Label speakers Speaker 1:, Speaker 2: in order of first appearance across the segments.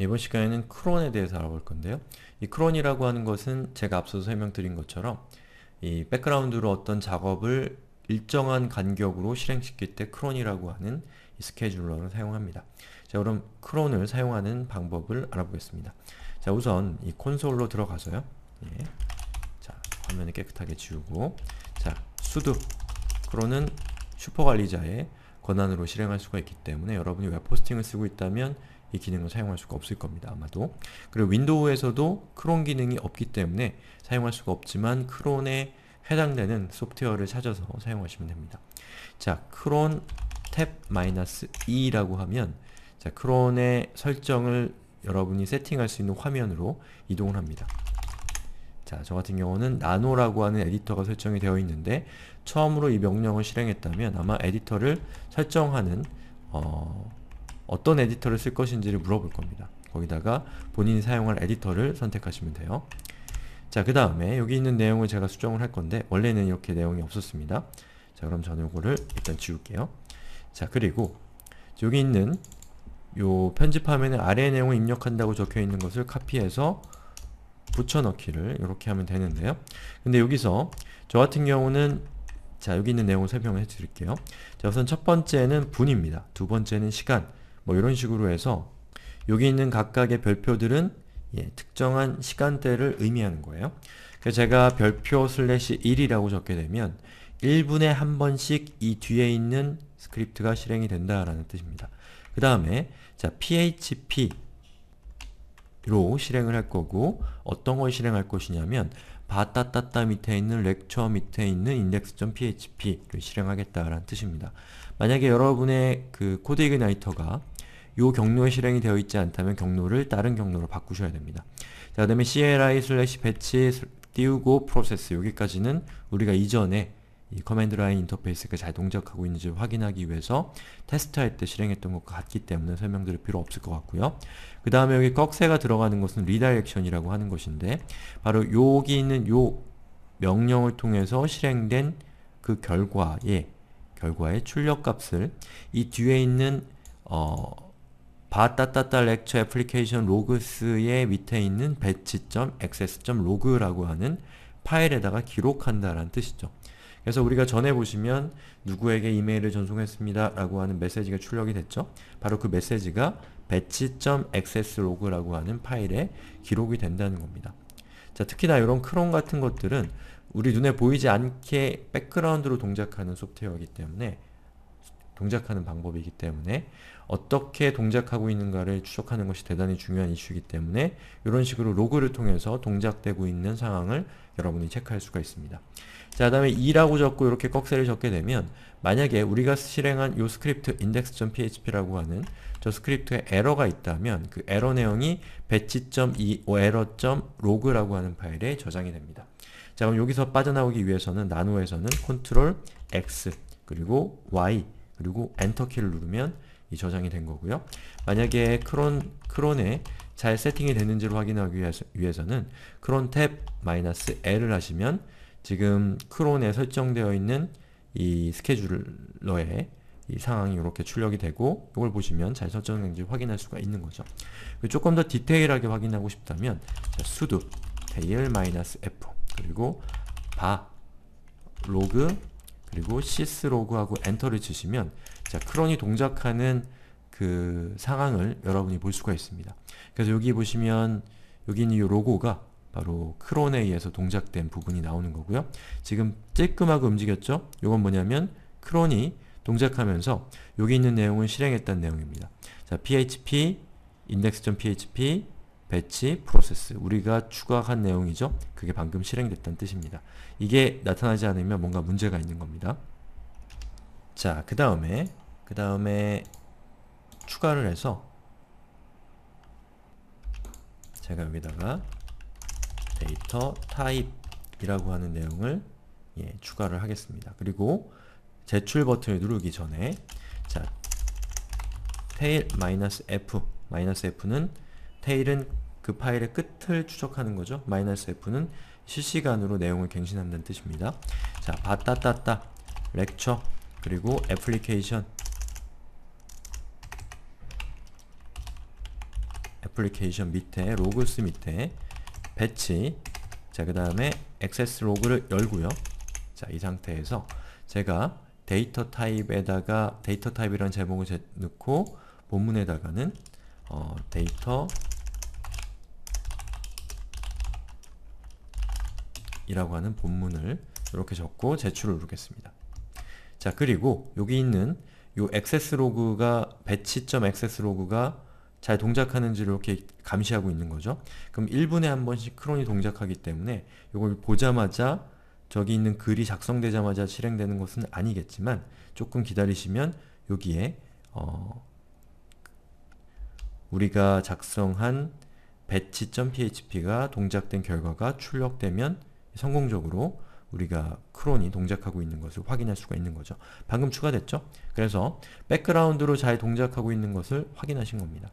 Speaker 1: 이번 시간에는 크론에 대해서 알아볼 건데요. 이 크론이라고 하는 것은 제가 앞서 설명드린 것처럼 이 백그라운드로 어떤 작업을 일정한 간격으로 실행시킬 때 크론이라고 하는 스케줄러를 사용합니다. 자 그럼 크론을 사용하는 방법을 알아보겠습니다. 자 우선 이 콘솔로 들어가서요. 예. 자 화면을 깨끗하게 지우고 자 s u 크론은 슈퍼관리자의 권한으로 실행할 수가 있기 때문에 여러분이 웹포스팅을 쓰고 있다면 이 기능을 사용할 수가 없을 겁니다. 아마도. 그리고 윈도우에서도 크론 기능이 없기 때문에 사용할 수가 없지만 크론에 해당되는 소프트웨어를 찾아서 사용하시면 됩니다. 자, 크론 탭-e라고 하면 자, 크론의 설정을 여러분이 세팅할 수 있는 화면으로 이동을 합니다. 자, 저 같은 경우는 나노라고 하는 에디터가 설정이 되어 있는데 처음으로 이 명령을 실행했다면 아마 에디터를 설정하는 어, 어떤 에디터를 쓸 것인지를 물어볼 겁니다. 거기다가 본인이 사용할 에디터를 선택하시면 돼요. 자, 그 다음에 여기 있는 내용을 제가 수정을 할 건데 원래는 이렇게 내용이 없었습니다. 자, 그럼 저는 이거를 일단 지울게요. 자, 그리고 여기 있는 요 편집화면에 아래 의 내용을 입력한다고 적혀 있는 것을 카피해서 붙여넣기를 이렇게 하면 되는데요. 근데 여기서 저 같은 경우는 자 여기 있는 내용을 설명을 해드릴게요. 자 우선 첫 번째는 분입니다. 두 번째는 시간, 뭐 이런 식으로 해서 여기 있는 각각의 별표들은 예, 특정한 시간대를 의미하는 거예요. 그래서 제가 별표 슬래시 1이라고 적게 되면 1분에 한 번씩 이 뒤에 있는 스크립트가 실행이 된다라는 뜻입니다. 그 다음에 자 php로 실행을 할 거고 어떤 걸 실행할 것이냐면 바따따따 밑에 있는 렉처 밑에 있는 index.php를 실행하겠다라는 뜻입니다. 만약에 여러분의 그 코드 이그나이터가 요 경로에 실행이 되어 있지 않다면 경로를 다른 경로로 바꾸셔야 됩니다. 자, 그 다음에 CLI 슬래시 배치 띄우고 프로세스 여기까지는 우리가 이전에 이 커맨드 라인 인터페이스가 잘 동작하고 있는지 확인하기 위해서 테스트할 때 실행했던 것 같기 때문에 설명드릴 필요 없을 것 같고요. 그 다음에 여기 꺽쇠가 들어가는 것은 리다이렉션이라고 하는 것인데 바로 여기 있는 요 명령을 통해서 실행된 그 결과의 결과의 출력값을 이 뒤에 있는 어, 바따따따 렉처 애플리케이션 로그스의 밑에 있는 배치점 access.log라고 하는 파일에다가 기록한다라는 뜻이죠. 그래서 우리가 전에 보시면 누구에게 이메일을 전송했습니다 라고 하는 메시지가 출력이 됐죠. 바로 그 메시지가 배치.accessLog라고 하는 파일에 기록이 된다는 겁니다. 자, 특히나 이런 크롬 같은 것들은 우리 눈에 보이지 않게 백그라운드로 동작하는 소프트웨어이기 때문에 동작하는 방법이기 때문에 어떻게 동작하고 있는가를 추적하는 것이 대단히 중요한 이슈이기 때문에 이런 식으로 로그를 통해서 동작되고 있는 상황을 여러분이 체크할 수가 있습니다. 자, 그 다음에 2라고 적고 이렇게 꺽쇠를 적게 되면 만약에 우리가 실행한 요 스크립트 index.php라고 하는 저 스크립트에 에러가 있다면 그 에러 내용이 배치.이 error.log라고 하는 파일에 저장이 됩니다. 자, 그럼 여기서 빠져나오기 위해서는 나노에서는 Ctrl X 그리고 Y 그리고 엔터키를 누르면 이 저장이 된 거고요. 만약에 크론, 크론에 잘 세팅이 됐는지를 확인하기 위해서, 는 크론 탭 마이너스 L을 하시면 지금 크론에 설정되어 있는 이 스케줄러의 이 상황이 이렇게 출력이 되고 이걸 보시면 잘 설정된지 확인할 수가 있는 거죠. 조금 더 디테일하게 확인하고 싶다면 sudo tail-f 그리고 바 로그 그리고 sys로그하고 엔터를 치시면 자 크론이 동작하는 그 상황을 여러분이 볼 수가 있습니다. 그래서 여기 보시면 여기 있는 이 로고가 바로 크론에 의해서 동작된 부분이 나오는 거고요. 지금 찔끔하고 움직였죠? 이건 뭐냐면 크론이 동작하면서 여기 있는 내용을 실행했다는 내용입니다. 자, php index.php 배치 프로세스 우리가 추가한 내용이죠. 그게 방금 실행됐다는 뜻입니다. 이게 나타나지 않으면 뭔가 문제가 있는 겁니다. 자, 그 다음에 그 다음에 추가를 해서 제가 여기다가 데이터 타입이라고 하는 내용을 예, 추가를 하겠습니다. 그리고 제출 버튼을 누르기 전에 자 tail-f, -f는 테일은 그 파일의 끝을 추적하는 거죠. 마이너스 F는 실시간으로 내용을 갱신한다는 뜻입니다. 자, 봤다 땄다 렉처 그리고 애플리케이션 애플리케이션 밑에 로그스 밑에 배치 자그 다음에 액세스 로그를 열고요 자이 상태에서 제가 데이터 타입에다가 데이터 타입이라는 제목을 넣고 본문에다가는 어, 데이터 이라고 하는 본문을 이렇게 적고 제출을 누르겠습니다. 자 그리고 여기 있는 이 액세스 로그가 배치점 액세스 로그가 잘 동작하는지를 이렇게 감시하고 있는 거죠. 그럼 1분에 한 번씩 크론이 동작하기 때문에 이걸 보자마자 저기 있는 글이 작성되자마자 실행되는 것은 아니겠지만 조금 기다리시면 여기에 어 우리가 작성한 배치.php가 동작된 결과가 출력되면 성공적으로 우리가 크론이 동작하고 있는 것을 확인할 수가 있는 거죠. 방금 추가됐죠? 그래서 백그라운드로 잘 동작하고 있는 것을 확인하신 겁니다.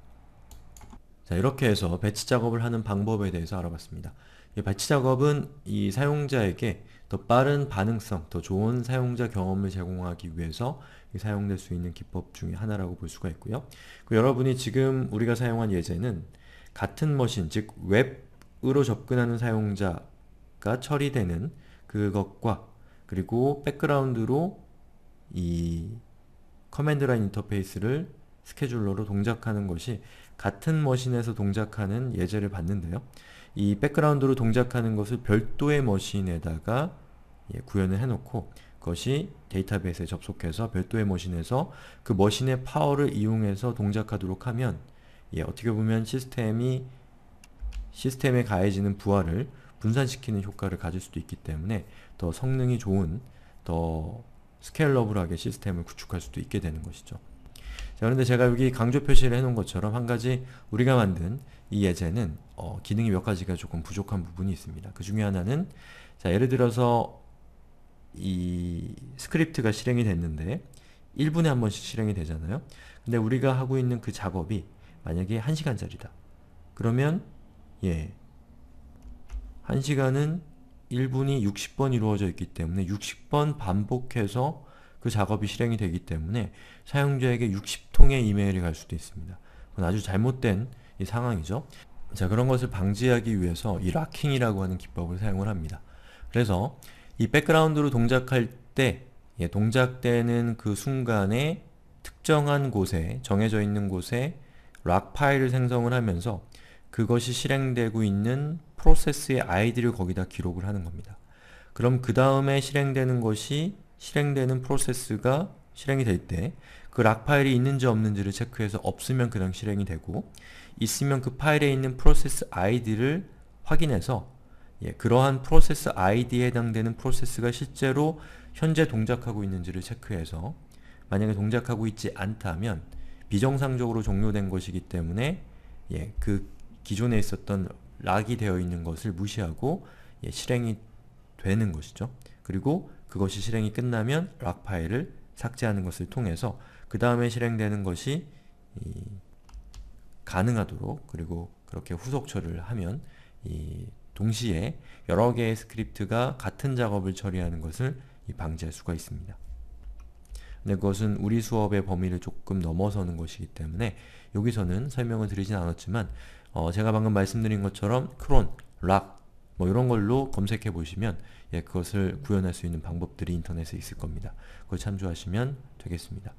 Speaker 1: 자 이렇게 해서 배치 작업을 하는 방법에 대해서 알아봤습니다. 이 배치 작업은 이 사용자에게 더 빠른 반응성, 더 좋은 사용자 경험을 제공하기 위해서 사용될 수 있는 기법 중에 하나라고 볼 수가 있고요. 그 여러분이 지금 우리가 사용한 예제는 같은 머신, 즉 웹으로 접근하는 사용자 아까 처리되는 그것과 그리고 백그라운드로 이 커맨드 라인 인터페이스를 스케줄러로 동작하는 것이 같은 머신에서 동작하는 예제를 봤는데요. 이 백그라운드로 동작하는 것을 별도의 머신에다가 예, 구현을 해놓고 그것이 데이터베이스에 접속해서 별도의 머신에서 그 머신의 파워를 이용해서 동작하도록 하면 예, 어떻게 보면 시스템이 시스템에 가해지는 부하를 분산시키는 효과를 가질 수도 있기 때문에 더 성능이 좋은 더 스케일러블하게 시스템을 구축할 수도 있게 되는 것이죠. 자, 그런데 제가 여기 강조 표시를 해놓은 것처럼 한 가지 우리가 만든 이 예제는 어, 기능이 몇 가지가 조금 부족한 부분이 있습니다. 그 중에 하나는 자, 예를 들어서 이 스크립트가 실행이 됐는데 1분에 한 번씩 실행이 되잖아요. 근데 우리가 하고 있는 그 작업이 만약에 1시간짜리다. 그러면 예 1시간은 1분이 60번 이루어져 있기 때문에 60번 반복해서 그 작업이 실행이 되기 때문에 사용자에게 60통의 이메일이 갈 수도 있습니다. 그건 아주 잘못된 상황이죠. 자 그런 것을 방지하기 위해서 이 락킹이라고 하는 기법을 사용을 합니다. 그래서 이 백그라운드로 동작할 때 예, 동작되는 그 순간에 특정한 곳에 정해져 있는 곳에 락 파일을 생성을 하면서 그것이 실행되고 있는 프로세스의 아이디를 거기다 기록을 하는 겁니다. 그럼 그 다음에 실행되는 것이 실행되는 프로세스가 실행이 될 때 그 락 파일이 있는지 없는지를 체크해서 없으면 그냥 실행이 되고 있으면 그 파일에 있는 프로세스 아이디를 확인해서 예, 그러한 프로세스 아이디에 해당되는 프로세스가 실제로 현재 동작하고 있는지를 체크해서 만약에 동작하고 있지 않다면 비정상적으로 종료된 것이기 때문에 예, 그 기존에 있었던 락이 되어 있는 것을 무시하고 예, 실행이 되는 것이죠. 그리고 그것이 실행이 끝나면 락 파일을 삭제하는 것을 통해서 그 다음에 실행되는 것이 가능하도록 그리고 그렇게 후속 처리를 하면 동시에 여러 개의 스크립트가 같은 작업을 처리하는 것을 방지할 수가 있습니다. 근데 그것은 우리 수업의 범위를 조금 넘어서는 것이기 때문에 여기서는 설명을 드리진 않았지만 어, 제가 방금 말씀드린 것처럼 크론, 락, 뭐 이런 걸로 검색해 보시면 예, 그것을 구현할 수 있는 방법들이 인터넷에 있을 겁니다. 그걸 참조하시면 되겠습니다.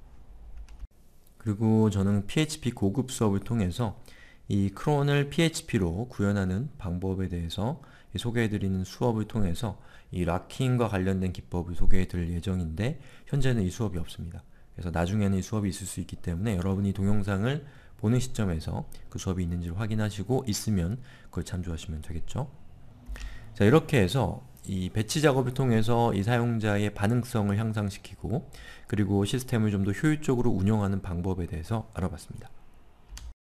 Speaker 1: 그리고 저는 PHP 고급 수업을 통해서 이 크론을 PHP로 구현하는 방법에 대해서 소개해드리는 수업을 통해서 이 락킹과 관련된 기법을 소개해드릴 예정인데 현재는 이 수업이 없습니다. 그래서 나중에는 이 수업이 있을 수 있기 때문에 여러분이 동영상을 보는 시점에서 그 수업이 있는지를 확인하시고 있으면 그걸 참조하시면 되겠죠. 자 이렇게 해서 이 배치 작업을 통해서 이 사용자의 반응성을 향상시키고 그리고 시스템을 좀 더 효율적으로 운영하는 방법에 대해서 알아봤습니다.